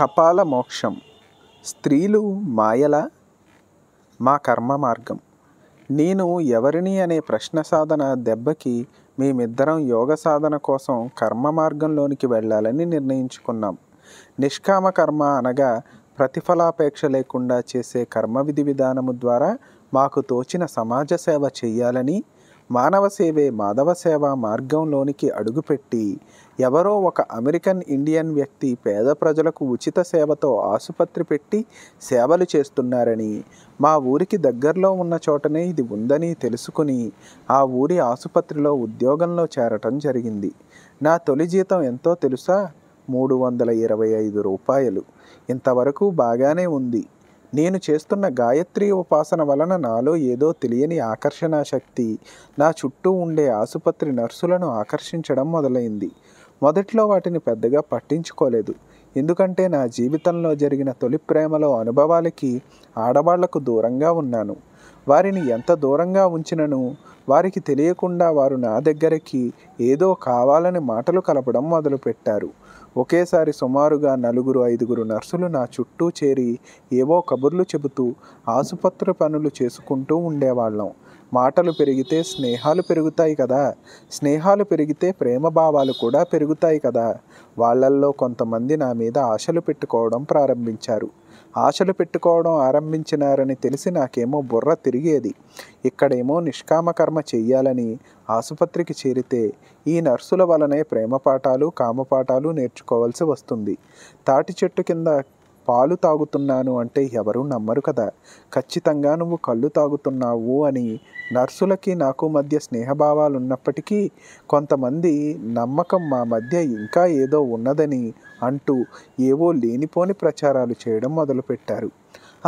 కపాల మోక్షం స్త్రీలు మాయల మా కర్మ మార్గం నేను ఎవరిని అనే ప్రశ్న సాధన దెబ్బకి మేమిద్దరం యోగ సాధన కోసం కర్మ మార్గంలోనికి వెళ్ళాలని నిర్ణయించుకున్నాం నిష్కామ కర్మ అనగా ప్రతిఫలాపేక్ష లేకుండా చేసే కర్మ విధి విధానము ద్వారా మాకు తోచిన సమాజ సేవ చేయాలని మానవ సేవే మాధవ సేవ మార్గంలోనికి అడుగుపెట్టి ఎవరో ఒక అమెరికన్ ఇండియన్ వ్యక్తి పేద ప్రజలకు ఉచిత సేవతో ఆసుపత్రి పెట్టి సేవలు చేస్తున్నారని మా ఊరికి దగ్గరలో ఉన్న చోటనే ఇది ఉందని తెలుసుకుని ఆ ఊరి ఆసుపత్రిలో ఉద్యోగంలో చేరటం జరిగింది నా తొలి జీతం ఎంతో తెలుసా మూడు వందల ఇరవై ఐదు రూపాయలు ఇంతవరకు బాగానే ఉంది నేను చేస్తున్న గాయత్రి ఉపాసన వలన నాలో ఏదో తెలియని ఆకర్షణ శక్తి నా చుట్టూ ఉండే ఆసుపత్రి నర్సులను ఆకర్షించడం మొదలైంది మొదట్లో వాటిని పెద్దగా పట్టించుకోలేదు ఎందుకంటే నా జీవితంలో జరిగిన తొలి ప్రేమలో అనుభవాలకి ఆడవాళ్లకు దూరంగా ఉన్నాను వారిని ఎంత దూరంగా ఉంచినను వారికి తెలియకుండా వారు నా దగ్గరికి ఏదో కావాలని మాటలు కలపడం మొదలుపెట్టారు ఒకేసారి సుమారుగా నలుగురు ఐదుగురు నర్సులు నా చుట్టూ చేరి ఏవో కబుర్లు చెబుతూ ఆసుపత్రి పనులు చేసుకుంటూ ఉండేవాళ్ళం మాటలు పెరిగితే స్నేహాలు పెరుగుతాయి కదా స్నేహాలు పెరిగితే ప్రేమ భావాలు కూడా పెరుగుతాయి కదా వాళ్ళల్లో కొంతమంది నా మీద ఆశలు పెట్టుకోవడం ప్రారంభించారు ఆశలు పెట్టుకోవడం ఆరంభించినారని తెలిసి నాకేమో బుర్ర తిరిగేది ఇక్కడేమో నిష్కామకర్మ చెయ్యాలని ఆసుపత్రికి చేరితే ఈ నర్సుల వలనే ప్రేమ పాఠాలు కామపాఠాలు నేర్చుకోవాల్సి వస్తుంది తాటి చెట్టు కింద పాలు తాగుతున్నాను అంటే ఎవరూ నమ్మరు కదా ఖచ్చితంగా నువ్వు కళ్ళు తాగుతున్నావు అని నర్సులకి నాకు మధ్య స్నేహభావాలు ఉన్నప్పటికీ కొంతమంది నమ్మకం మా మధ్య ఇంకా ఏదో ఉన్నదని అంటూ ఏవో లేనిపోని ప్రచారాలు చేయడం మొదలుపెట్టారు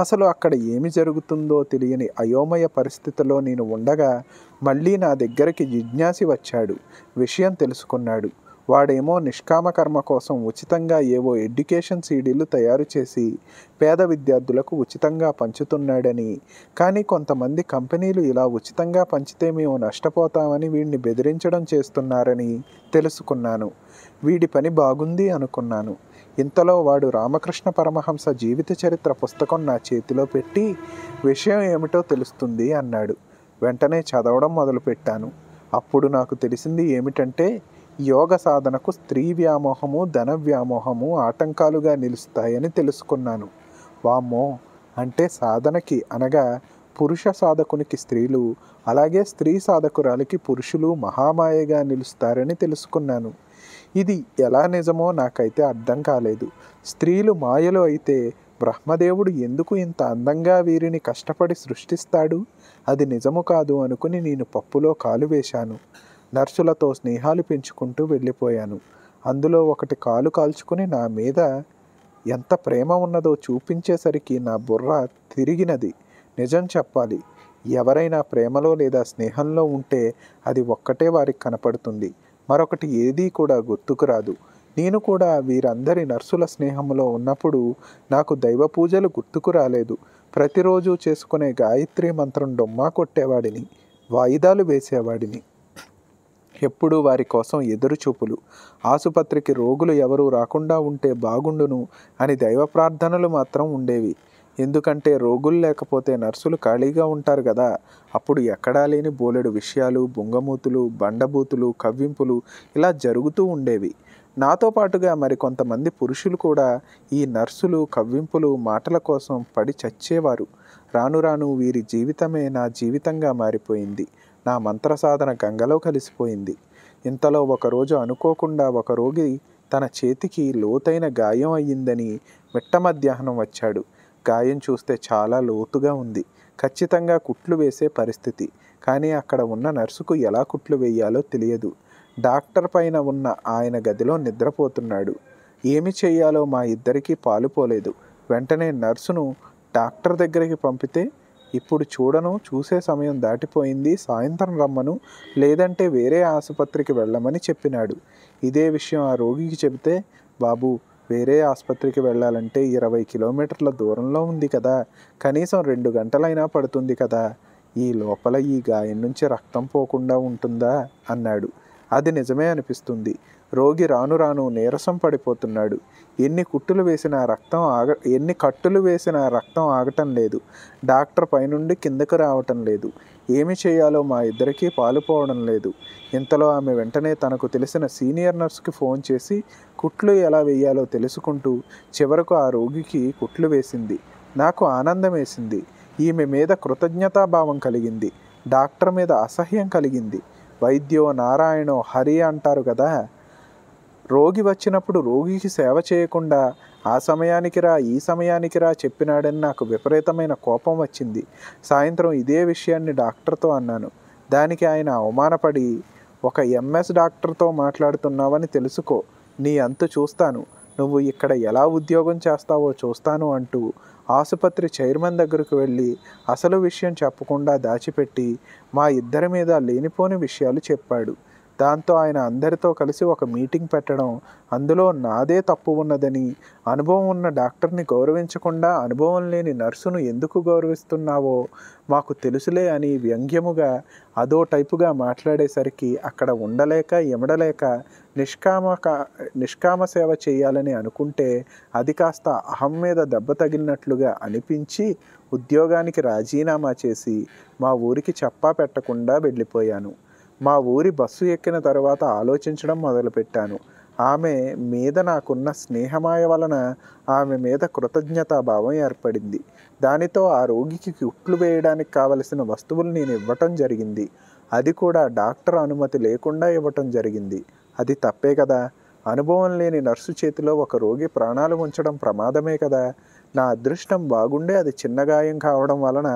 అసలు అక్కడ ఏమి జరుగుతుందో తెలియని అయోమయ పరిస్థితిలో నేను ఉండగా మళ్ళీ నా దగ్గరికి జిజ్ఞాసి వచ్చాడు విషయం తెలుసుకున్నాడు వాడేమో నిష్కామ కర్మ కోసం ఉచితంగా ఏవో ఎడ్యుకేషన్ సీడీలు తయారు చేసి పేద విద్యార్థులకు ఉచితంగా పంచుతున్నాడని కానీ కొంతమంది కంపెనీలు ఇలా ఉచితంగా పంచితే మేము నష్టపోతామని వీడిని బెదిరించడం చేస్తున్నారని తెలుసుకున్నాను వీడి పని బాగుంది అనుకున్నాను ఇంతలో వాడు రామకృష్ణ పరమహంస జీవిత చరిత్ర పుస్తకం నా చేతిలో పెట్టి విషయం ఏమిటో తెలుస్తుంది అన్నాడు వెంటనే చదవడం మొదలుపెట్టాను అప్పుడు నాకు తెలిసింది ఏమిటంటే యోగ సాధనకు స్త్రీ వ్యామోహము ధన వ్యామోహము ఆటంకాలుగా నిలుస్తాయని తెలుసుకున్నాను వామో అంటే సాధనకి అనగా పురుష సాధకునికి స్త్రీలు అలాగే స్త్రీ సాధకురాలికి పురుషులు మహామాయగా నిలుస్తారని తెలుసుకున్నాను ఇది ఎలా నిజమో నాకైతే అర్థం కాలేదు స్త్రీలు మాయలు అయితే బ్రహ్మదేవుడు ఎందుకు ఇంత అందంగా వీరిని కష్టపడి సృష్టిస్తాడు అది నిజము కాదు అనుకుని నేను పప్పులో కాలు వేశాను నర్సులతో స్నేహాలు పెంచుకుంటూ వెళ్ళిపోయాను అందులో ఒకటి కాలు కాల్చుకుని నా మీద ఎంత ప్రేమ ఉన్నదో చూపించేసరికి నా బుర్ర తిరిగినది నిజం చెప్పాలి ఎవరైనా ప్రేమలో లేదా స్నేహంలో ఉంటే అది ఒక్కటే వారికి కనపడుతుంది మరొకటి ఏదీ కూడా గుర్తుకురాదు నేను కూడా వీరందరి నర్సుల స్నేహంలో ఉన్నప్పుడు నాకు దైవ పూజలు గుర్తుకు రాలేదు ప్రతిరోజు చేసుకునే గాయత్రి మంత్రం డొమ్మా కొట్టేవాడిని వాయిదాలు వేసేవాడిని ఎప్పుడూ వారి కోసం ఎదురుచూపులు ఆసుపత్రికి రోగులు ఎవరూ రాకుండా ఉంటే బాగుండును అని దైవ ప్రార్థనలు మాత్రం ఉండేవి ఎందుకంటే రోగులు లేకపోతే నర్సులు ఖాళీగా ఉంటారు కదా అప్పుడు ఎక్కడా లేని బోలెడు విషయాలు బొంగమూతులు బండబూతులు కవ్వింపులు ఇలా జరుగుతూ ఉండేవి నాతో పాటుగా మరికొంతమంది పురుషులు కూడా ఈ నర్సులు కవ్వింపులు మాటల కోసం పడి చచ్చేవారు రాను రాను వీరి జీవితమే నా జీవితంగా మారిపోయింది నా మంత్ర సాధన గంగలో కలిసిపోయింది ఇంతలో ఒకరోజు అనుకోకుండా ఒక రోగి తన చేతికి లోతైన గాయం అయ్యిందని మిట్ట మధ్యాహ్నం వచ్చాడు గాయం చూస్తే చాలా లోతుగా ఉంది ఖచ్చితంగా కుట్లు వేసే పరిస్థితి కానీ అక్కడ ఉన్న నర్సుకు ఎలా కుట్లు వేయాలో తెలియదు డాక్టర్ పైన ఉన్న ఆయన గదిలో నిద్రపోతున్నాడు ఏమి చేయాలో మా ఇద్దరికీ పాలుపోలేదు వెంటనే నర్సును డాక్టర్ దగ్గరికి పంపితే ఇప్పుడు చూడను చూసే సమయం దాటిపోయింది సాయంత్రం రమ్మను లేదంటే వేరే ఆసుపత్రికి వెళ్ళమని చెప్పినాడు ఇదే విషయం ఆ రోగికి చెబితే బాబు వేరే ఆసుపత్రికి వెళ్ళాలంటే ఇరవై కిలోమీటర్ల దూరంలో ఉంది కదా కనీసం రెండు గంటలైనా పడుతుంది కదా ఈ లోపల ఈ గాయం నుంచి రక్తం పోకుండా ఉంటుందా అన్నాడు అది నిజమే అనిపిస్తుంది రోగి రాను రాను నీరసం పడిపోతున్నాడు ఎన్ని కుట్టులు వేసినా రక్తం ఆగ ఎన్ని కట్టులు వేసినా రక్తం ఆగటం లేదు డాక్టర్ పైనుండి కిందకు రావటం లేదు ఏమి చేయాలో మా ఇద్దరికీ పాలుపోవడం లేదు ఇంతలో ఆమె వెంటనే తనకు తెలిసిన సీనియర్ నర్స్కి ఫోన్ చేసి కుట్లు ఎలా వేయాలో తెలుసుకుంటూ చివరకు ఆ రోగికి కుట్లు వేసింది నాకు ఆనందం వేసింది ఈమె మీద కృతజ్ఞతాభావం కలిగింది డాక్టర్ మీద అసహ్యం కలిగింది వైద్యో నారాయణో హరి అంటారు కదా రోగి వచ్చినప్పుడు రోగికి సేవ చేయకుండా ఆ సమయానికి రా ఈ సమయానికి రా చెప్పినాడని నాకు విపరీతమైన కోపం వచ్చింది సాయంత్రం ఇదే విషయాన్ని డాక్టర్తో అన్నాను దానికి ఆయన అవమానపడి ఒక ఎంఎస్ డాక్టర్తో మాట్లాడుతున్నావని తెలుసుకో నీ అంతు చూస్తాను నువ్వు ఇక్కడ ఎలా ఉద్యోగం చేస్తావో చూస్తాను అంటూ ఆసుపత్రి చైర్మన్ దగ్గరకు వెళ్ళి అసలు విషయం చెప్పకుండా దాచిపెట్టి మా ఇద్దరి మీద లేనిపోని విషయాలు చెప్పాడు దాంతో ఆయన అందరితో కలిసి ఒక మీటింగ్ పెట్టడం అందులో నాదే తప్పు ఉన్నదని అనుభవం ఉన్న డాక్టర్ని గౌరవించకుండా అనుభవం లేని నర్సును ఎందుకు గౌరవిస్తున్నావో మాకు తెలుసులే అని వ్యంగ్యముగా అదో టైపుగా మాట్లాడేసరికి అక్కడ ఉండలేక ఎమడలేక నిష్కామ నిష్కామ సేవ చేయాలని అనుకుంటే అది కాస్త అహం మీద దెబ్బ తగిలినట్లుగా అనిపించి ఉద్యోగానికి రాజీనామా చేసి మా ఊరికి చెప్పా పెట్టకుండా వెళ్ళిపోయాను మా ఊరి బస్సు ఎక్కిన తర్వాత ఆలోచించడం మొదలుపెట్టాను ఆమె మీద నాకున్న స్నేహమాయ వలన ఆమె మీద కృతజ్ఞతాభావం ఏర్పడింది దానితో ఆ రోగికి కుట్లు వేయడానికి కావలసిన వస్తువులు నేను ఇవ్వటం జరిగింది అది కూడా డాక్టర్ అనుమతి లేకుండా ఇవ్వటం జరిగింది అది తప్పే కదా అనుభవం లేని నర్సు చేతిలో ఒక రోగి ప్రాణాలు ఉంచడం ప్రమాదమే కదా నా అదృష్టం బాగుండే అది చిన్న గాయం కావడం వలన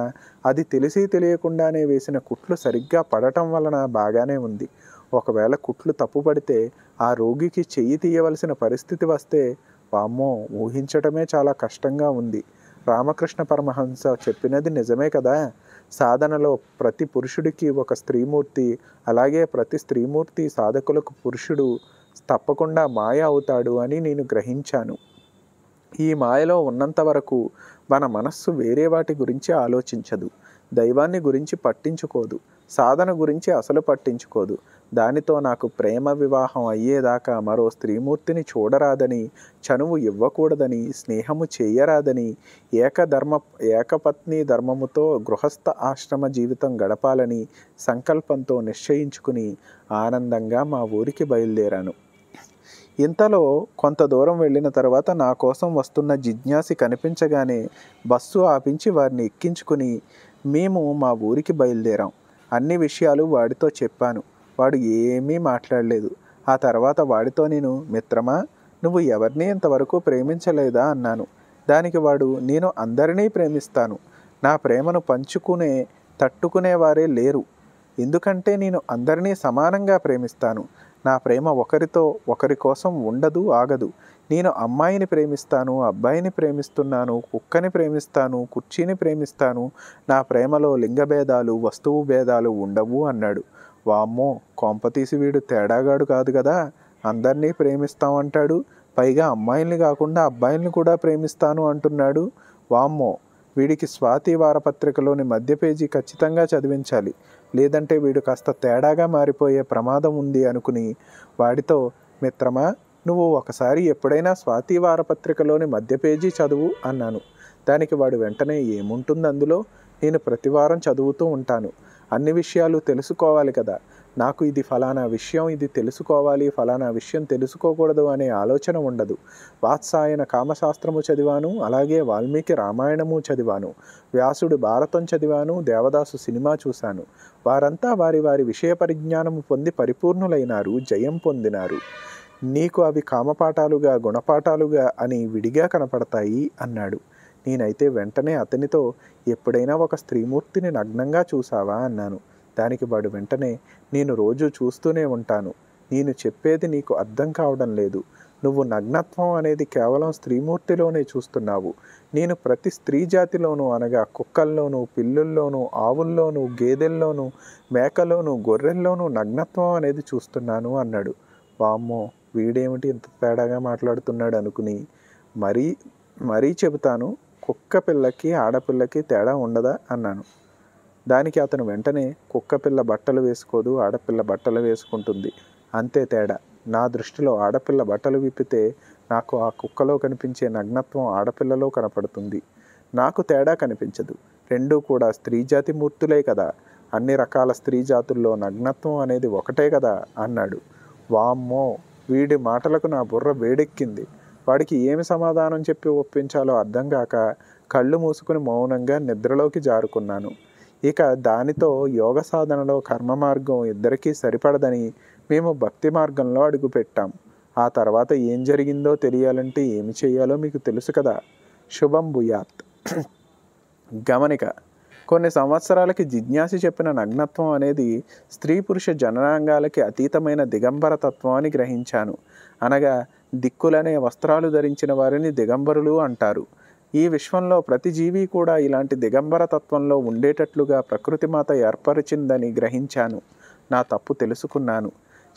అది తెలిసి తెలియకుండానే వేసిన కుట్లు సరిగ్గా పడటం వలన బాగానే ఉంది ఒకవేళ కుట్లు తప్పుపడితే ఆ రోగికి చెయ్యి తీయవలసిన పరిస్థితి వస్తే వామ్మో ఊహించటమే చాలా కష్టంగా ఉంది రామకృష్ణ పరమహంస చెప్పినది నిజమే కదా సాధనలో ప్రతి పురుషుడికి ఒక స్త్రీమూర్తి అలాగే ప్రతి స్త్రీమూర్తి సాధకులకు పురుషుడు తప్పకుండా మాయ అవుతాడు అని నేను గ్రహించాను ఈ మాయలో ఉన్నంత వరకు మన మనస్సు వేరే వాటి గురించి ఆలోచించదు దైవాన్ని గురించి పట్టించుకోదు సాధన గురించి అసలు పట్టించుకోదు దానితో నాకు ప్రేమ వివాహం అయ్యేదాకా మరో స్త్రీమూర్తిని చూడరాదని చనువు ఇవ్వకూడదని స్నేహము చేయరాదని ఏకధర్మ ఏకపత్ని ధర్మముతో గృహస్థ ఆశ్రమ జీవితం గడపాలని సంకల్పంతో నిశ్చయించుకుని ఆనందంగా మా ఊరికి బయలుదేరాను ఇంతలో కొంత దూరం వెళ్ళిన తర్వాత నా కోసం వస్తున్న జిజ్ఞాసి కనిపించగానే బస్సు ఆపించి వారిని ఎక్కించుకుని మేము మా ఊరికి బయలుదేరాం అన్ని విషయాలు వాడితో చెప్పాను వాడు ఏమీ మాట్లాడలేదు ఆ తర్వాత వాడితో నేను మిత్రమా నువ్వు ఎవరిని ఇంతవరకు ప్రేమించలేదా అన్నాను దానికి వాడు నేను అందరినీ ప్రేమిస్తాను నా ప్రేమను పంచుకునే తట్టుకునేవారే లేరు ఎందుకంటే నేను అందరినీ సమానంగా ప్రేమిస్తాను నా ప్రేమ ఒకరితో ఒకరి కోసం ఉండదు ఆగదు నేను అమ్మాయిని ప్రేమిస్తాను అబ్బాయిని ప్రేమిస్తున్నాను కుక్కని ప్రేమిస్తాను కుర్చీని ప్రేమిస్తాను నా ప్రేమలో లింగభేదాలు వస్తువు భేదాలు ఉండవు అన్నాడు వామ్మో కొంపతీసి వీడు తేడాగాడు కాదు కదా అందరినీ ప్రేమిస్తామంటాడు పైగా అమ్మాయిల్ని కాకుండా అబ్బాయిల్ని కూడా ప్రేమిస్తాను అంటున్నాడు వామ్మో వీడికి స్వాతి వారపత్రికలోని మధ్య పేజీ ఖచ్చితంగా చదివించాలి లేదంటే వీడు కాస్త తేడాగా మారిపోయే ప్రమాదం ఉంది అనుకుని వాడితో మిత్రమా నువ్వు ఒకసారి ఎప్పుడైనా స్వాతి వారపత్రికలోని మధ్య పేజీ చదువు అన్నాను దానికి వాడు వెంటనే ఏముంటుంది అందులో నేను ప్రతివారం చదువుతూ ఉంటాను అన్ని విషయాలు తెలుసుకోవాలి కదా నాకు ఇది ఫలానా విషయం ఇది తెలుసుకోవాలి ఫలానా విషయం తెలుసుకోకూడదు అనే ఆలోచన ఉండదు వాత్సాయన కామశాస్త్రము చదివాను అలాగే వాల్మీకి రామాయణము చదివాను వ్యాసుడు భారతం చదివాను దేవదాసు సినిమా చూశాను వారంతా వారి వారి విషయ పరిజ్ఞానము పొంది పరిపూర్ణులైనారు జయం పొందినారు నీకు అవి కామపాఠాలుగా గుణపాఠాలుగా అని విడిగా కనపడతాయి అన్నాడు నేనైతే వెంటనే అతనితో ఎప్పుడైనా ఒక స్త్రీమూర్తిని నగ్నంగా చూసావా అన్నాను దానికి వాడు వెంటనే నేను రోజు చూస్తూనే ఉంటాను నేను చెప్పేది నీకు అర్థం కావడం లేదు నువ్వు నగ్నత్వం అనేది కేవలం స్త్రీమూర్తిలోనే చూస్తున్నావు నేను ప్రతి స్త్రీ జాతిలోనూ అనగా కుక్కల్లోనూ పిల్లుల్లోనూ ఆవుల్లోనూ గేదెల్లోనూ మేకలోనూ గొర్రెల్లోనూ నగ్నత్వం అనేది చూస్తున్నాను అన్నాడు వామ్మో వీడేమిటి ఇంత తేడాగా మాట్లాడుతున్నాడు అనుకుని మరీ మరీ చెబుతాను కుక్క పిల్లకి ఆడపిల్లకి తేడా ఉండదా అన్నాను దానికి అతను వెంటనే కుక్కపిల్ల బట్టలు వేసుకోదు ఆడపిల్ల బట్టలు వేసుకుంటుంది అంతే తేడా నా దృష్టిలో ఆడపిల్ల బట్టలు విప్పితే నాకు ఆ కుక్కలో కనిపించే నగ్నత్వం ఆడపిల్లలో కనపడుతుంది నాకు తేడా కనిపించదు రెండూ కూడా స్త్రీ జాతి మూర్తులే కదా అన్ని రకాల స్త్రీ జాతుల్లో నగ్నత్వం అనేది ఒకటే కదా అన్నాడు వామ్మో వీడి మాటలకు నా బుర్ర వేడెక్కింది వాడికి ఏమి సమాధానం చెప్పి ఒప్పించాలో అర్థం కాక కళ్ళు మూసుకుని మౌనంగా నిద్రలోకి జారుకున్నాను ఇక దానితో యోగ సాధనలో కర్మ మార్గం ఇద్దరికీ సరిపడదని మేము భక్తి మార్గంలో అడుగుపెట్టాం ఆ తర్వాత ఏం జరిగిందో తెలియాలంటే ఏమి చేయాలో మీకు తెలుసు కదా శుభం భూయాత్ గమనిక కొన్ని సంవత్సరాలకి జిజ్ఞాసి చెప్పిన నగ్నత్వం అనేది స్త్రీ పురుష జననాంగాలకి అతీతమైన దిగంబర అని గ్రహించాను అనగా దిక్కులనే వస్త్రాలు ధరించిన వారిని దిగంబరులు అంటారు ఈ విశ్వంలో ప్రతి జీవి కూడా ఇలాంటి దిగంబర తత్వంలో ఉండేటట్లుగా ప్రకృతి మాత ఏర్పరిచిందని గ్రహించాను నా తప్పు తెలుసుకున్నాను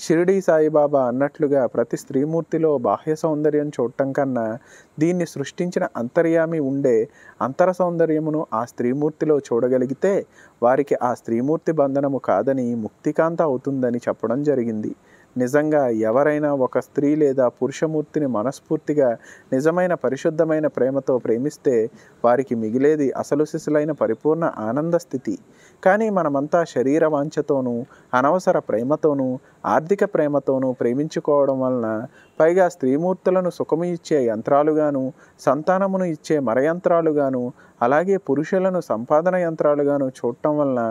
షిరిడీ సాయిబాబా అన్నట్లుగా ప్రతి స్త్రీమూర్తిలో బాహ్య సౌందర్యం చూడటం కన్నా దీన్ని సృష్టించిన అంతర్యామి ఉండే అంతర సౌందర్యమును ఆ స్త్రీమూర్తిలో చూడగలిగితే వారికి ఆ స్త్రీమూర్తి బంధనము కాదని ముక్తికాంత అవుతుందని చెప్పడం జరిగింది నిజంగా ఎవరైనా ఒక స్త్రీ లేదా పురుషమూర్తిని మనస్ఫూర్తిగా నిజమైన పరిశుద్ధమైన ప్రేమతో ప్రేమిస్తే వారికి మిగిలేది అసలు శిశులైన పరిపూర్ణ ఆనంద స్థితి కానీ మనమంతా శరీర వాంఛతోనూ అనవసర ప్రేమతోనూ ఆర్థిక ప్రేమతోనూ ప్రేమించుకోవడం వలన పైగా స్త్రీమూర్తులను సుఖము ఇచ్చే యంత్రాలుగాను సంతానమును ఇచ్చే మరయంత్రాలుగాను అలాగే పురుషులను సంపాదన యంత్రాలుగాను చూడటం వలన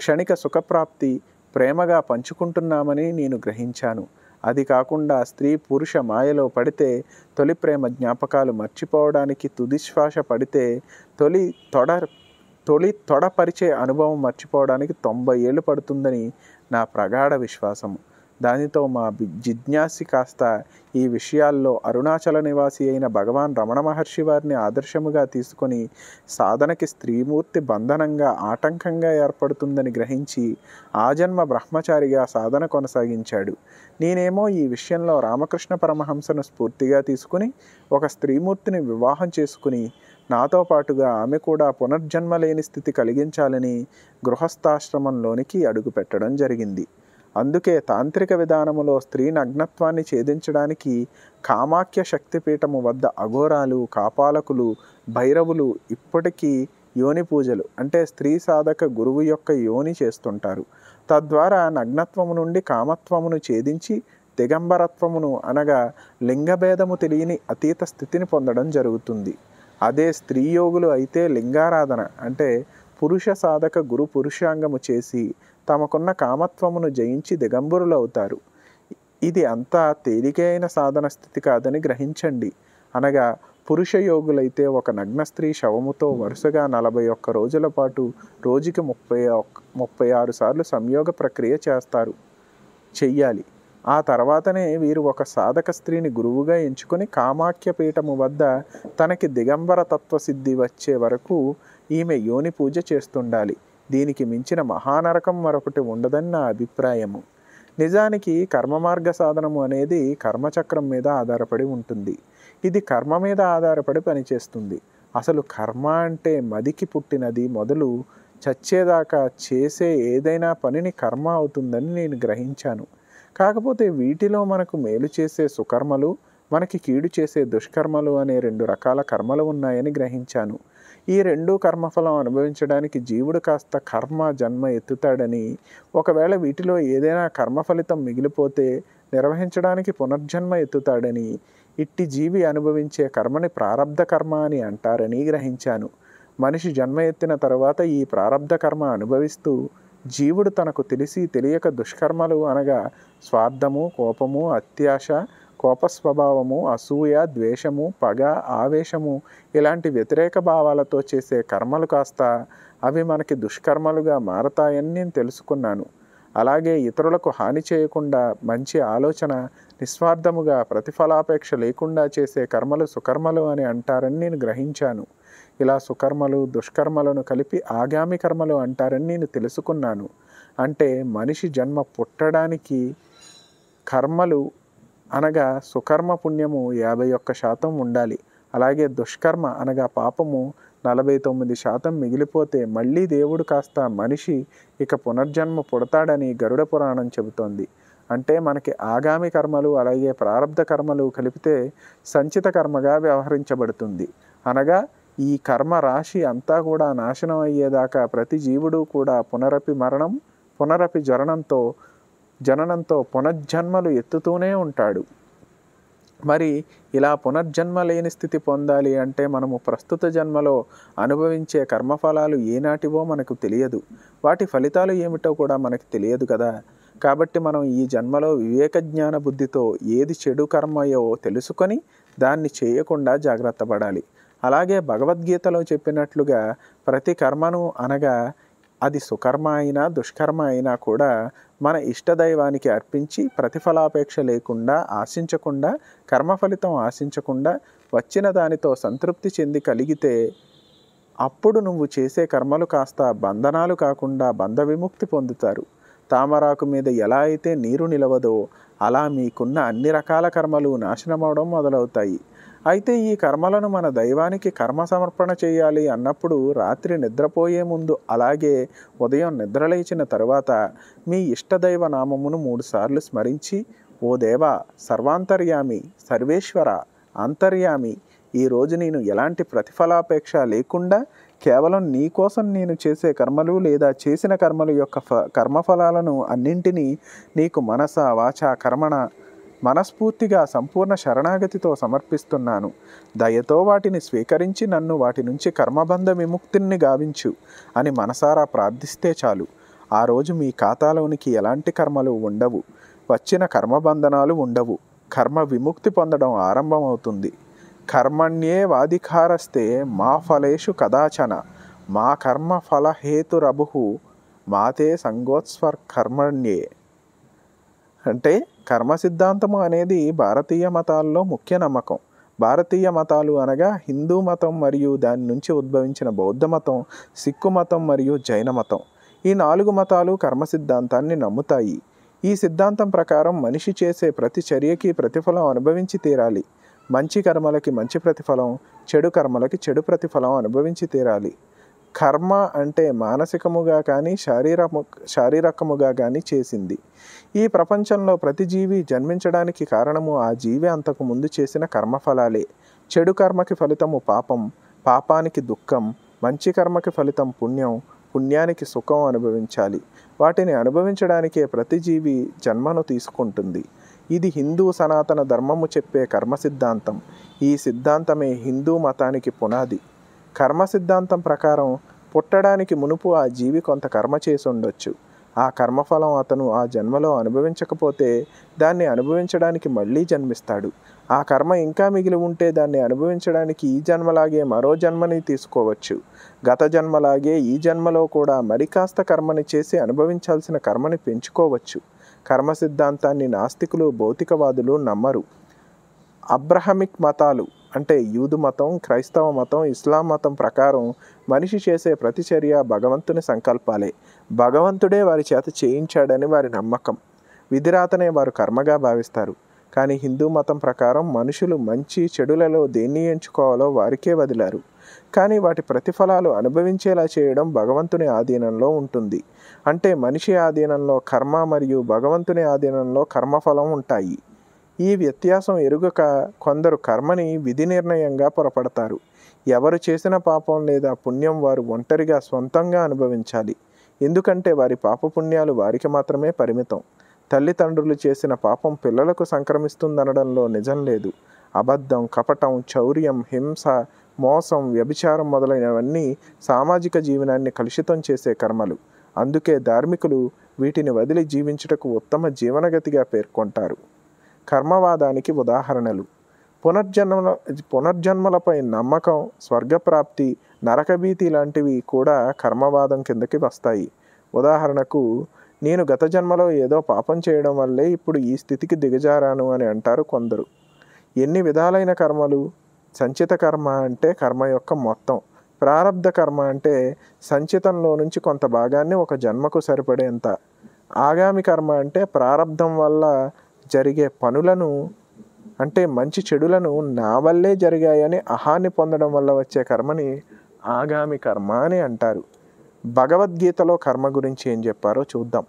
క్షణిక సుఖప్రాప్తి ప్రేమగా పంచుకుంటున్నామని నేను గ్రహించాను అది కాకుండా స్త్రీ పురుష మాయలో పడితే తొలి ప్రేమ జ్ఞాపకాలు మర్చిపోవడానికి తుదిశ్వాస పడితే తొలి తొడ తొలి తొడపరిచే అనుభవం మర్చిపోవడానికి తొంభై ఏళ్ళు పడుతుందని నా ప్రగాఢ విశ్వాసము దానితో మా జిజ్ఞాసి కాస్త ఈ విషయాల్లో అరుణాచల నివాసి అయిన భగవాన్ రమణ మహర్షి వారిని ఆదర్శముగా తీసుకొని సాధనకి స్త్రీమూర్తి బంధనంగా ఆటంకంగా ఏర్పడుతుందని గ్రహించి ఆజన్మ బ్రహ్మచారిగా సాధన కొనసాగించాడు నేనేమో ఈ విషయంలో రామకృష్ణ పరమహంసను స్ఫూర్తిగా తీసుకుని ఒక స్త్రీమూర్తిని వివాహం చేసుకుని నాతో పాటుగా ఆమె కూడా పునర్జన్మ లేని స్థితి కలిగించాలని గృహస్థాశ్రమంలోనికి అడుగుపెట్టడం జరిగింది అందుకే తాంత్రిక విధానములో స్త్రీ నగ్నత్వాన్ని ఛేదించడానికి కామాఖ్య శక్తిపీఠము వద్ద అఘోరాలు కాపాలకులు భైరవులు ఇప్పటికీ యోని పూజలు అంటే స్త్రీ సాధక గురువు యొక్క యోని చేస్తుంటారు తద్వారా నగ్నత్వము నుండి కామత్వమును ఛేదించి దిగంబరత్వమును అనగా లింగభేదము తెలియని అతీత స్థితిని పొందడం జరుగుతుంది అదే స్త్రీ యోగులు అయితే లింగారాధన అంటే పురుష సాధక గురు పురుషాంగము చేసి తమకున్న కామత్వమును జయించి దిగంబరులవుతారు ఇది అంతా తేలికైన సాధన స్థితి కాదని గ్రహించండి అనగా పురుష యోగులైతే ఒక నగ్న స్త్రీ శవముతో వరుసగా నలభై ఒక్క రోజుల పాటు రోజుకి ముప్పై ముప్పై ఆరు సార్లు సంయోగ ప్రక్రియ చేస్తారు చెయ్యాలి ఆ తర్వాతనే వీరు ఒక సాధక స్త్రీని గురువుగా ఎంచుకొని కామాఖ్య పీఠము వద్ద తనకి దిగంబర తత్వసిద్ధి వచ్చే వరకు ఈమె యోని పూజ చేస్తుండాలి దీనికి మించిన మహానరకం మరొకటి ఉండదని నా అభిప్రాయము నిజానికి కర్మ మార్గ సాధనము అనేది కర్మచక్రం మీద ఆధారపడి ఉంటుంది ఇది కర్మ మీద ఆధారపడి పనిచేస్తుంది అసలు కర్మ అంటే మదికి పుట్టినది మొదలు చచ్చేదాకా చేసే ఏదైనా పనిని కర్మ అవుతుందని నేను గ్రహించాను కాకపోతే వీటిలో మనకు మేలు చేసే సుకర్మలు మనకి కీడు చేసే దుష్కర్మలు అనే రెండు రకాల కర్మలు ఉన్నాయని గ్రహించాను ఈ రెండు కర్మఫలం అనుభవించడానికి జీవుడు కాస్త కర్మ జన్మ ఎత్తుతాడని ఒకవేళ వీటిలో ఏదైనా కర్మ ఫలితం మిగిలిపోతే నిర్వహించడానికి పునర్జన్మ ఎత్తుతాడని ఇట్టి జీవి అనుభవించే కర్మని ప్రారంధ కర్మ అని అంటారని గ్రహించాను మనిషి జన్మ ఎత్తిన తర్వాత ఈ ప్రారంధ కర్మ అనుభవిస్తూ జీవుడు తనకు తెలిసి తెలియక దుష్కర్మలు అనగా స్వార్థము కోపము అత్యాశ కోపస్వభావము అసూయ ద్వేషము పగ ఆవేశము ఇలాంటి వ్యతిరేక భావాలతో చేసే కర్మలు కాస్త అవి మనకి దుష్కర్మలుగా మారతాయని నేను తెలుసుకున్నాను అలాగే ఇతరులకు హాని చేయకుండా మంచి ఆలోచన నిస్వార్థముగా ప్రతిఫలాపేక్ష లేకుండా చేసే కర్మలు సుకర్మలు అని అంటారని నేను గ్రహించాను ఇలా సుకర్మలు దుష్కర్మలను కలిపి ఆగామి కర్మలు అంటారని నేను తెలుసుకున్నాను అంటే మనిషి జన్మ పుట్టడానికి కర్మలు అనగా సుకర్మ పుణ్యము యాభై ఒక్క శాతం ఉండాలి అలాగే దుష్కర్మ అనగా పాపము నలభై తొమ్మిది శాతం మిగిలిపోతే మళ్ళీ దేవుడు కాస్త మనిషి ఇక పునర్జన్మ పుడతాడని గరుడ పురాణం చెబుతోంది అంటే మనకి ఆగామి కర్మలు అలాగే ప్రారంధ కర్మలు కలిపితే సంచిత కర్మగా వ్యవహరించబడుతుంది అనగా ఈ కర్మ రాశి అంతా కూడా నాశనం అయ్యేదాకా ప్రతి జీవుడు కూడా పునరపి మరణం పునరపి జరణంతో జననంతో పునర్జన్మలు ఎత్తుతూనే ఉంటాడు మరి ఇలా పునర్జన్మ లేని స్థితి పొందాలి అంటే మనము ప్రస్తుత జన్మలో అనుభవించే కర్మఫలాలు ఏనాటివో మనకు తెలియదు వాటి ఫలితాలు ఏమిటో కూడా మనకు తెలియదు కదా కాబట్టి మనం ఈ జన్మలో వివేక జ్ఞాన బుద్ధితో ఏది చెడు కర్మయో తెలుసుకొని దాన్ని చేయకుండా జాగ్రత్త పడాలి అలాగే భగవద్గీతలో చెప్పినట్లుగా ప్రతి కర్మను అనగా అది సుకర్మ అయినా దుష్కర్మ అయినా కూడా మన ఇష్టదైవానికి అర్పించి ప్రతిఫలాపేక్ష లేకుండా ఆశించకుండా కర్మఫలితం ఆశించకుండా వచ్చిన దానితో సంతృప్తి చెంది కలిగితే అప్పుడు నువ్వు చేసే కర్మలు కాస్త బంధనాలు కాకుండా బంధ విముక్తి పొందుతారు తామరాకు మీద ఎలా అయితే నీరు నిలవదో అలా మీకున్న అన్ని రకాల కర్మలు నాశనమవడం మొదలవుతాయి అయితే ఈ కర్మలను మన దైవానికి కర్మ సమర్పణ చేయాలి అన్నప్పుడు రాత్రి నిద్రపోయే ముందు అలాగే ఉదయం నిద్రలేచిన తరువాత మీ ఇష్టదైవ నామమును మూడుసార్లు స్మరించి ఓ దేవ సర్వాంతర్యామి సర్వేశ్వర అంతర్యామి ఈరోజు నేను ఎలాంటి ప్రతిఫలాపేక్ష లేకుండా కేవలం నీ కోసం నేను చేసే కర్మలు లేదా చేసిన కర్మలు యొక్క ఫ కర్మఫలాలను అన్నింటినీ నీకు మనస వాచ కర్మణ మనస్ఫూర్తిగా సంపూర్ణ శరణాగతితో సమర్పిస్తున్నాను దయతో వాటిని స్వీకరించి నన్ను వాటి నుంచి కర్మబంధ విముక్తిని గావించు అని మనసారా ప్రార్థిస్తే చాలు ఆ రోజు మీ ఖాతాలోనికి ఎలాంటి కర్మలు ఉండవు వచ్చిన కర్మబంధనాలు ఉండవు కర్మ విముక్తి పొందడం ఆరంభమవుతుంది కర్మణ్యే వాధికారస్తే మా ఫలేషు కదాచన మా కర్మ ఫలహేతురబుహు మాతే సంగోత్స్వర్ కర్మణ్యే అంటే కర్మ సిద్ధాంతము అనేది భారతీయ మతాల్లో ముఖ్య నమ్మకం భారతీయ మతాలు అనగా హిందూ మతం మరియు దాని నుంచి ఉద్భవించిన బౌద్ధ మతం సిక్కు మతం మరియు జైన మతం ఈ నాలుగు మతాలు కర్మ సిద్ధాంతాన్ని నమ్ముతాయి ఈ సిద్ధాంతం ప్రకారం మనిషి చేసే ప్రతి చర్యకి ప్రతిఫలం అనుభవించి తీరాలి మంచి కర్మలకి మంచి ప్రతిఫలం చెడు కర్మలకి చెడు ప్రతిఫలం అనుభవించి తీరాలి కర్మ అంటే మానసికముగా కానీ శారీరము శారీరకముగా కానీ చేసింది ఈ ప్రపంచంలో ప్రతి జీవి జన్మించడానికి కారణము ఆ జీవి అంతకు ముందు చేసిన కర్మఫలాలే చెడు కర్మకి ఫలితము పాపం పాపానికి దుఃఖం మంచి కర్మకి ఫలితం పుణ్యం పుణ్యానికి సుఖం అనుభవించాలి వాటిని అనుభవించడానికే ప్రతి జీవి జన్మను తీసుకుంటుంది ఇది హిందూ సనాతన ధర్మము చెప్పే కర్మ సిద్ధాంతం ఈ సిద్ధాంతమే హిందూ మతానికి పునాది కర్మ సిద్ధాంతం ప్రకారం పుట్టడానికి మునుపు ఆ జీవి కొంత కర్మ చేసి ఉండొచ్చు ఆ కర్మఫలం అతను ఆ జన్మలో అనుభవించకపోతే దాన్ని అనుభవించడానికి మళ్ళీ జన్మిస్తాడు ఆ కర్మ ఇంకా మిగిలి ఉంటే దాన్ని అనుభవించడానికి ఈ జన్మలాగే మరో జన్మని తీసుకోవచ్చు గత జన్మలాగే ఈ జన్మలో కూడా మరి కాస్త కర్మని చేసి అనుభవించాల్సిన కర్మని పెంచుకోవచ్చు కర్మ సిద్ధాంతాన్ని నాస్తికులు భౌతికవాదులు నమ్మరు అబ్రహమిక్ మతాలు అంటే యూదు మతం క్రైస్తవ మతం ఇస్లాం మతం ప్రకారం మనిషి చేసే ప్రతిచర్య భగవంతుని సంకల్పాలే భగవంతుడే వారి చేత చేయించాడని వారి నమ్మకం విధిరాతనే వారు కర్మగా భావిస్తారు కానీ హిందూ మతం ప్రకారం మనుషులు మంచి చెడులలో దేన్ని ఎంచుకోవాలో వారికే వదిలారు కానీ వాటి ప్రతిఫలాలు అనుభవించేలా చేయడం భగవంతుని ఆధీనంలో ఉంటుంది అంటే మనిషి ఆధీనంలో కర్మ మరియు భగవంతుని ఆధీనంలో కర్మఫలం ఉంటాయి ఈ వ్యత్యాసం ఎరుగక కొందరు కర్మని విధి నిర్ణయంగా పొరపడతారు ఎవరు చేసిన పాపం లేదా పుణ్యం వారు ఒంటరిగా సొంతంగా అనుభవించాలి ఎందుకంటే వారి పాపపుణ్యాలు వారికి మాత్రమే పరిమితం తల్లిదండ్రులు చేసిన పాపం పిల్లలకు సంక్రమిస్తుందనడంలో నిజం లేదు అబద్ధం కపటం చౌర్యం హింస మోసం వ్యభిచారం మొదలైనవన్నీ సామాజిక జీవనాన్ని కలుషితం చేసే కర్మలు అందుకే ధార్మికులు వీటిని వదిలి జీవించుటకు ఉత్తమ జీవనగతిగా పేర్కొంటారు కర్మవాదానికి ఉదాహరణలు పునర్జన్మల పునర్జన్మలపై నమ్మకం స్వర్గప్రాప్తి నరకభీతి లాంటివి కూడా కర్మవాదం కిందకి వస్తాయి ఉదాహరణకు నేను గత జన్మలో ఏదో పాపం చేయడం వల్లే ఇప్పుడు ఈ స్థితికి దిగజారాను అని అంటారు కొందరు ఎన్ని విధాలైన కర్మలు సంచిత కర్మ అంటే కర్మ యొక్క మొత్తం ప్రారంధ కర్మ అంటే సంచితంలో నుంచి కొంత భాగాన్ని ఒక జన్మకు సరిపడేంత ఆగామి కర్మ అంటే ప్రారంధం వల్ల జరిగే పనులను అంటే మంచి చెడులను నా వల్లే జరిగాయని అహాన్ని పొందడం వల్ల వచ్చే కర్మని ఆగామి కర్మ అని అంటారు భగవద్గీతలో కర్మ గురించి ఏం చెప్పారో చూద్దాం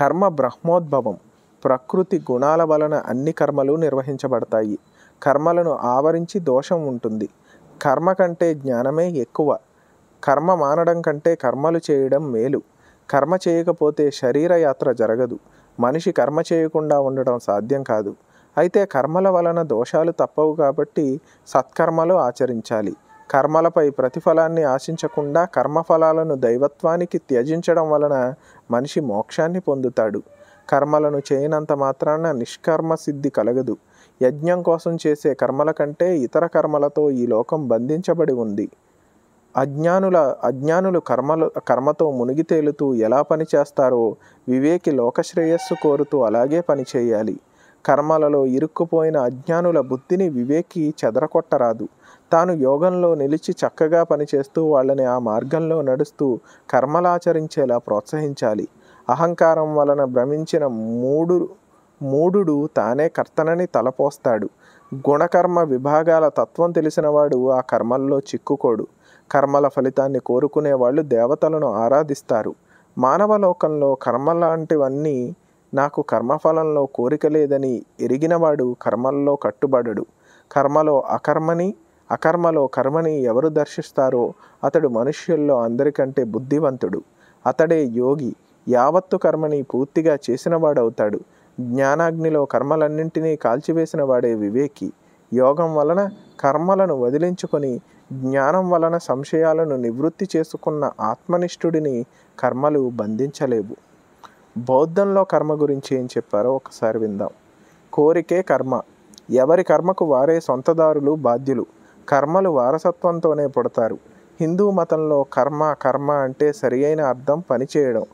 కర్మ బ్రహ్మోద్భవం ప్రకృతి గుణాల వలన అన్ని కర్మలు నిర్వహించబడతాయి కర్మలను ఆవరించి దోషం ఉంటుంది కర్మ కంటే జ్ఞానమే ఎక్కువ కర్మ మానడం కంటే కర్మలు చేయడం మేలు కర్మ చేయకపోతే శరీరయాత్ర జరగదు మనిషి కర్మ చేయకుండా ఉండడం సాధ్యం కాదు అయితే కర్మల వలన దోషాలు తప్పవు కాబట్టి సత్కర్మలు ఆచరించాలి కర్మలపై ప్రతిఫలాన్ని ఆశించకుండా కర్మఫలాలను దైవత్వానికి త్యజించడం వలన మనిషి మోక్షాన్ని పొందుతాడు కర్మలను చేయనంత మాత్రాన నిష్కర్మ సిద్ధి కలగదు యజ్ఞం కోసం చేసే కర్మల కంటే ఇతర కర్మలతో ఈ లోకం బంధించబడి ఉంది అజ్ఞానుల అజ్ఞానులు కర్మలు కర్మతో మునిగి తేలుతూ ఎలా పనిచేస్తారో వివేకి లోకశ్రేయస్సు కోరుతూ అలాగే పనిచేయాలి కర్మలలో ఇరుక్కుపోయిన అజ్ఞానుల బుద్ధిని వివేకి చెదరకొట్టరాదు తాను యోగంలో నిలిచి చక్కగా పనిచేస్తూ వాళ్ళని ఆ మార్గంలో నడుస్తూ కర్మలాచరించేలా ప్రోత్సహించాలి అహంకారం వలన భ్రమించిన మూడు మూడు తానే కర్తనని తలపోస్తాడు గుణకర్మ విభాగాల తత్వం తెలిసినవాడు ఆ కర్మల్లో చిక్కుకోడు కర్మల ఫలితాన్ని కోరుకునే వాళ్ళు దేవతలను ఆరాధిస్తారు మానవలోకంలో కర్మ లాంటివన్నీ నాకు కర్మఫలంలో కోరిక లేదని ఎరిగినవాడు కర్మల్లో కట్టుబడడు కర్మలో అకర్మని అకర్మలో కర్మని ఎవరు దర్శిస్తారో అతడు మనుష్యుల్లో అందరికంటే బుద్ధివంతుడు అతడే యోగి యావత్తు కర్మని పూర్తిగా చేసినవాడవుతాడు జ్ఞానాగ్నిలో కర్మలన్నింటినీ కాల్చివేసిన వాడే వివేకి యోగం వలన కర్మలను వదిలించుకొని జ్ఞానం వలన సంశయాలను నివృత్తి చేసుకున్న ఆత్మనిష్ఠుడిని కర్మలు బంధించలేవు బౌద్ధంలో కర్మ గురించి ఏం చెప్పారో ఒకసారి విందాం కోరికే కర్మ ఎవరి కర్మకు వారే సొంతదారులు బాధ్యులు కర్మలు వారసత్వంతోనే పుడతారు హిందూ మతంలో కర్మ కర్మ అంటే సరి అయిన అర్థం పనిచేయడం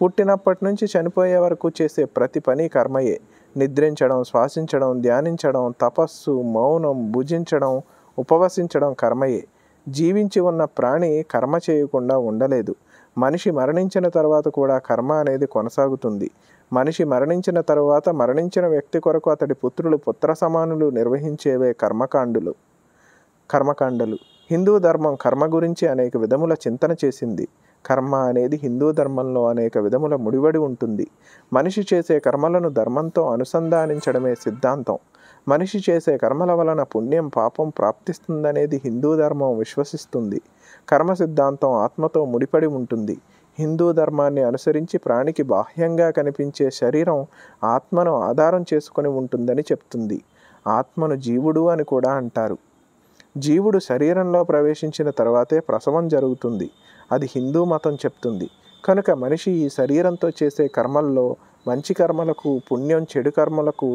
పుట్టినప్పటి నుంచి చనిపోయే వరకు చేసే ప్రతి పని కర్మయే నిద్రించడం శ్వాసించడం ధ్యానించడం తపస్సు మౌనం భుజించడం ఉపవసించడం కర్మయే జీవించి ఉన్న ప్రాణి కర్మ చేయకుండా ఉండలేదు మనిషి మరణించిన తర్వాత కూడా కర్మ అనేది కొనసాగుతుంది మనిషి మరణించిన తరువాత మరణించిన వ్యక్తి కొరకు అతడి పుత్రులు పుత్ర సమానులు నిర్వహించేవే కర్మకాండులు కర్మకాండలు హిందూ ధర్మం కర్మ గురించి అనేక విధముల చింతన చేసింది కర్మ అనేది హిందూ ధర్మంలో అనేక విధముల ముడివడి ఉంటుంది మనిషి చేసే కర్మలను ధర్మంతో అనుసంధానించడమే సిద్ధాంతం మనిషి చేసే కర్మల వలన పుణ్యం పాపం ప్రాప్తిస్తుందనేది హిందూ ధర్మం విశ్వసిస్తుంది కర్మ సిద్ధాంతం ఆత్మతో ముడిపడి ఉంటుంది హిందూ ధర్మాన్ని అనుసరించి ప్రాణికి బాహ్యంగా కనిపించే శరీరం ఆత్మను ఆధారం చేసుకుని ఉంటుందని చెప్తుంది ఆత్మను జీవుడు అని కూడా అంటారు జీవుడు శరీరంలో ప్రవేశించిన తర్వాతే ప్రసవం జరుగుతుంది అది హిందూ మతం చెప్తుంది కనుక మనిషి ఈ శరీరంతో చేసే కర్మల్లో మంచి కర్మలకు పుణ్యం చెడు కర్మలకు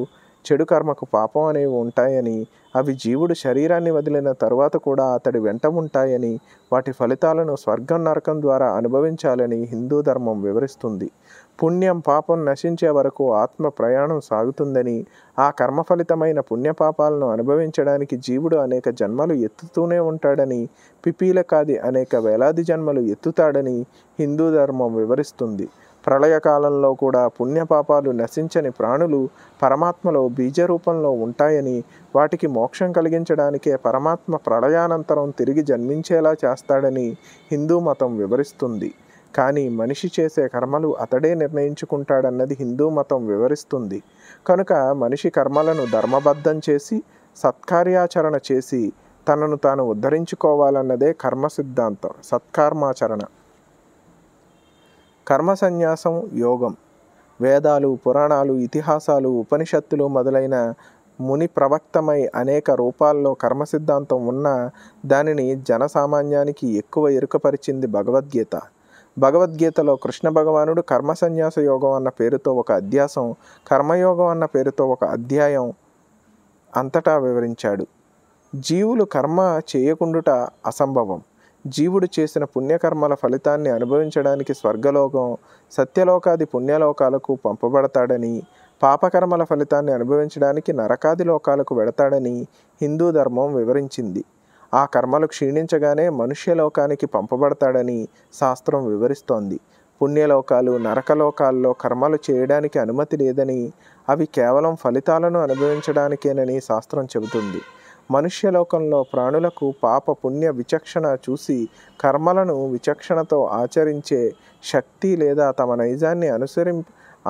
చెడు కర్మకు పాపం అనేవి ఉంటాయని అవి జీవుడు శరీరాన్ని వదిలిన తరువాత కూడా అతడి వెంట ఉంటాయని వాటి ఫలితాలను స్వర్గం నరకం ద్వారా అనుభవించాలని హిందూ ధర్మం వివరిస్తుంది పుణ్యం పాపం నశించే వరకు ఆత్మ ప్రయాణం సాగుతుందని ఆ కర్మ ఫలితమైన పుణ్యపాపాలను అనుభవించడానికి జీవుడు అనేక జన్మలు ఎత్తుతూనే ఉంటాడని పిపీలకాది అనేక వేలాది జన్మలు ఎత్తుతాడని హిందూ ధర్మం వివరిస్తుంది ప్రళయకాలంలో కూడా పుణ్యపాపాలు నశించని ప్రాణులు పరమాత్మలో బీజరూపంలో ఉంటాయని వాటికి మోక్షం కలిగించడానికే పరమాత్మ ప్రళయానంతరం తిరిగి జన్మించేలా చేస్తాడని హిందూ మతం వివరిస్తుంది కానీ మనిషి చేసే కర్మలు అతడే నిర్ణయించుకుంటాడన్నది హిందూ మతం వివరిస్తుంది కనుక మనిషి కర్మలను ధర్మబద్ధం చేసి సత్కార్యాచరణ చేసి తనను తాను ఉద్ధరించుకోవాలన్నదే కర్మ సిద్ధాంతం సత్కర్మాచరణ కర్మ సన్యాసం యోగం వేదాలు పురాణాలు ఇతిహాసాలు ఉపనిషత్తులు మొదలైన ముని ప్రవక్తమై అనేక రూపాల్లో కర్మ సిద్ధాంతం ఉన్నా దానిని జనసామాన్యానికి ఎక్కువ ఎరుకపరిచింది భగవద్గీత భగవద్గీతలో కృష్ణ భగవానుడు కర్మ సన్యాస యోగం అన్న పేరుతో ఒక అధ్యాసం కర్మయోగం అన్న పేరుతో ఒక అధ్యాయం అంతటా వివరించాడు జీవులు కర్మ చేయకుండుట అసంభవం జీవుడు చేసిన పుణ్యకర్మల ఫలితాన్ని అనుభవించడానికి స్వర్గలోకం సత్యలోకాది పుణ్యలోకాలకు పంపబడతాడని పాపకర్మల ఫలితాన్ని అనుభవించడానికి నరకాది లోకాలకు వెడతాడని హిందూ ధర్మం వివరించింది ఆ కర్మలు క్షీణించగానే మనుష్యలోకానికి పంపబడతాడని శాస్త్రం వివరిస్తోంది పుణ్యలోకాలు నరకలోకాల్లో కర్మలు చేయడానికి అనుమతి లేదని అవి కేవలం ఫలితాలను అనుభవించడానికేనని శాస్త్రం చెబుతుంది మనుష్యలోకంలో ప్రాణులకు పాప పుణ్య విచక్షణ చూసి కర్మలను విచక్షణతో ఆచరించే శక్తి లేదా తమ నైజాన్ని అనుసరి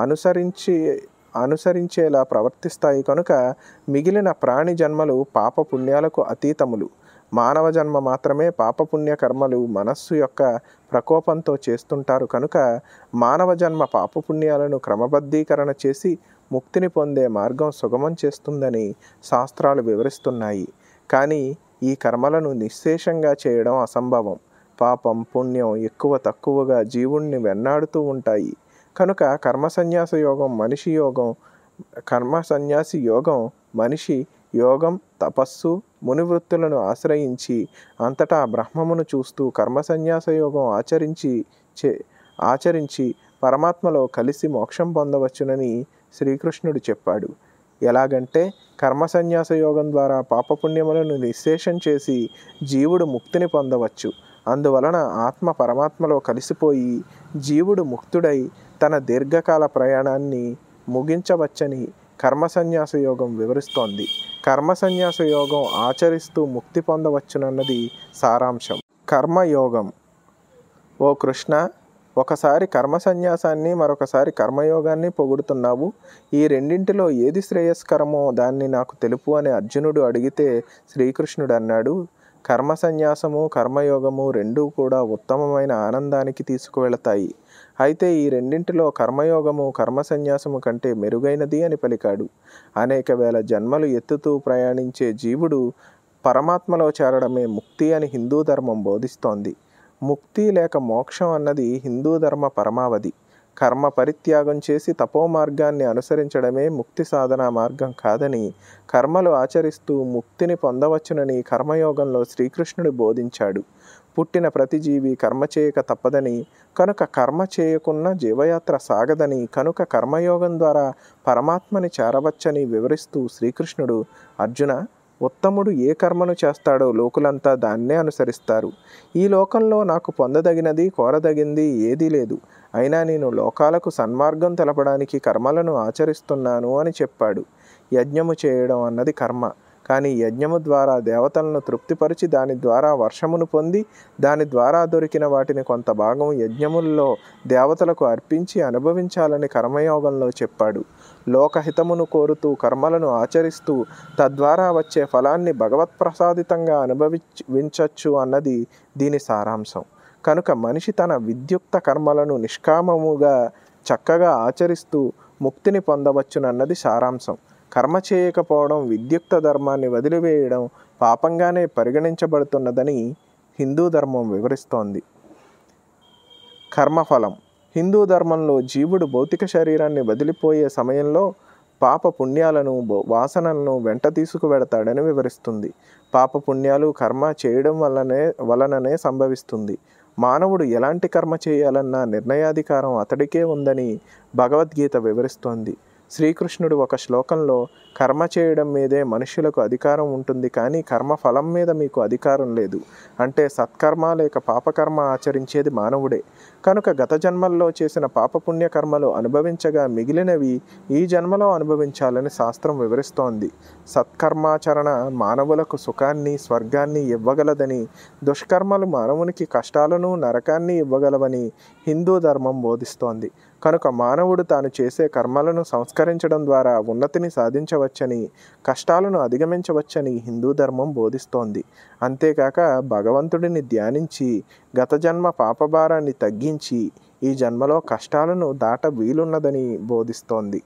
అనుసరించి అనుసరించేలా ప్రవర్తిస్తాయి కనుక మిగిలిన ప్రాణి జన్మలు పాప పుణ్యాలకు అతీతములు మానవ జన్మ మాత్రమే పాపపుణ్య కర్మలు మనస్సు యొక్క ప్రకోపంతో చేస్తుంటారు కనుక మానవ జన్మ పాపపుణ్యాలను క్రమబద్ధీకరణ చేసి ముక్తిని పొందే మార్గం సుగమం చేస్తుందని శాస్త్రాలు వివరిస్తున్నాయి కానీ ఈ కర్మలను నిశ్శేషంగా చేయడం అసంభవం పాపం పుణ్యం ఎక్కువ తక్కువగా జీవుణ్ణి వెన్నాడుతూ ఉంటాయి కనుక కర్మ సన్యాస యోగం మనిషి యోగం కర్మ సన్యాసి యోగం మనిషి యోగం తపస్సు మునివృత్తులను ఆశ్రయించి అంతటా బ్రహ్మమును చూస్తూ కర్మ సన్యాస యోగం ఆచరించి చే ఆచరించి పరమాత్మలో కలిసి మోక్షం పొందవచ్చునని శ్రీకృష్ణుడు చెప్పాడు ఎలాగంటే కర్మ సన్యాస యోగం ద్వారా పాపపుణ్యములను నిశేషం చేసి జీవుడు ముక్తిని పొందవచ్చు అందువలన ఆత్మ పరమాత్మలో కలిసిపోయి జీవుడు ముక్తుడై తన దీర్ఘకాల ప్రయాణాన్ని ముగించవచ్చని కర్మ సన్యాస యోగం వివరిస్తోంది కర్మ సన్యాస యోగం ఆచరిస్తూ ముక్తి పొందవచ్చునన్నది సారాంశం కర్మయోగం ఓ కృష్ణ ఒకసారి కర్మ సన్యాసాన్ని మరొకసారి కర్మయోగాన్ని పొగుడుతున్నావు ఈ రెండింటిలో ఏది శ్రేయస్కరమో దాన్ని నాకు తెలుపు అని అర్జునుడు అడిగితే శ్రీకృష్ణుడు అన్నాడు కర్మ సన్యాసము కర్మయోగము రెండూ కూడా ఉత్తమమైన ఆనందానికి తీసుకువెళతాయి అయితే ఈ రెండింటిలో కర్మయోగము కర్మ సన్యాసము కంటే మెరుగైనది అని పలికాడు అనేక వేల జన్మలు ఎత్తుతూ ప్రయాణించే జీవుడు పరమాత్మలో చేరడమే ముక్తి అని హిందూ ధర్మం బోధిస్తోంది ముక్తి లేక మోక్షం అన్నది హిందూ ధర్మ పరమావధి కర్మ పరిత్యాగం చేసి తపోమార్గాన్ని అనుసరించడమే ముక్తి సాధనా మార్గం కాదని కర్మలు ఆచరిస్తూ ముక్తిని పొందవచ్చునని కర్మయోగంలో శ్రీకృష్ణుడు బోధించాడు పుట్టిన ప్రతి జీవి కర్మ చేయక తప్పదని కనుక కర్మ చేయకున్న జీవయాత్ర సాగదని కనుక కర్మయోగం ద్వారా పరమాత్మని చేరవచ్చని వివరిస్తూ శ్రీకృష్ణుడు అర్జున ఉత్తముడు ఏ కర్మను చేస్తాడో లోకులంతా దాన్నే అనుసరిస్తారు ఈ లోకంలో నాకు పొందదగినది కోరదగింది ఏదీ లేదు అయినా నేను లోకాలకు సన్మార్గం తెలపడానికి కర్మలను ఆచరిస్తున్నాను అని చెప్పాడు యజ్ఞము చేయడం అన్నది కర్మ కానీ యజ్ఞము ద్వారా దేవతలను తృప్తిపరిచి దాని ద్వారా వర్షమును పొంది దాని ద్వారా దొరికిన వాటిని కొంత భాగం యజ్ఞముల్లో దేవతలకు అర్పించి అనుభవించాలని కర్మయోగంలో చెప్పాడు లోకహితమును కోరుతూ కర్మలను ఆచరిస్తూ తద్వారా వచ్చే ఫలాన్ని భగవత్ ప్రసాదితంగా అనుభవించవచ్చు అన్నది దీని సారాంశం కనుక మనిషి తన విద్యుక్త కర్మలను నిష్కామముగా చక్కగా ఆచరిస్తూ ముక్తిని పొందవచ్చునన్నది సారాంశం కర్మ చేయకపోవడం విద్యుక్త ధర్మాన్ని వదిలివేయడం పాపంగానే పరిగణించబడుతున్నదని హిందూ ధర్మం వివరిస్తోంది కర్మఫలం హిందూ ధర్మంలో జీవుడు భౌతిక శరీరాన్ని వదిలిపోయే సమయంలో పాప పుణ్యాలను వాసనలను వెంట తీసుకువెడతాడని వివరిస్తుంది పాప పుణ్యాలు కర్మ చేయడం వల్లనే వలననే సంభవిస్తుంది మానవుడు ఎలాంటి కర్మ చేయాలన్న నిర్ణయాధికారం అతడికే ఉందని భగవద్గీత వివరిస్తోంది శ్రీకృష్ణుడు ఒక శ్లోకంలో కర్మ చేయడం మీదే మనుషులకు అధికారం ఉంటుంది కానీ కర్మ ఫలం మీద మీకు అధికారం లేదు అంటే సత్కర్మ లేక పాపకర్మ ఆచరించేది మానవుడే కనుక గత జన్మల్లో చేసిన పాపపుణ్యకర్మలు అనుభవించగా మిగిలినవి ఈ జన్మలో అనుభవించాలని శాస్త్రం వివరిస్తోంది సత్కర్మాచరణ మానవులకు సుఖాన్ని స్వర్గాన్ని ఇవ్వగలదని దుష్కర్మలు మానవునికి కష్టాలను నరకాన్ని ఇవ్వగలవని హిందూ ధర్మం బోధిస్తోంది కనుక మానవుడు తాను చేసే కర్మలను సంస్కరించడం ద్వారా ఉన్నతిని సాధించవచ్చని కష్టాలను అధిగమించవచ్చని హిందూ ధర్మం బోధిస్తోంది అంతేకాక భగవంతుడిని ధ్యానించి గత జన్మ పాపభారాన్ని తగ్గించి ఈ జన్మలో కష్టాలను దాట వీలున్నదని బోధిస్తోంది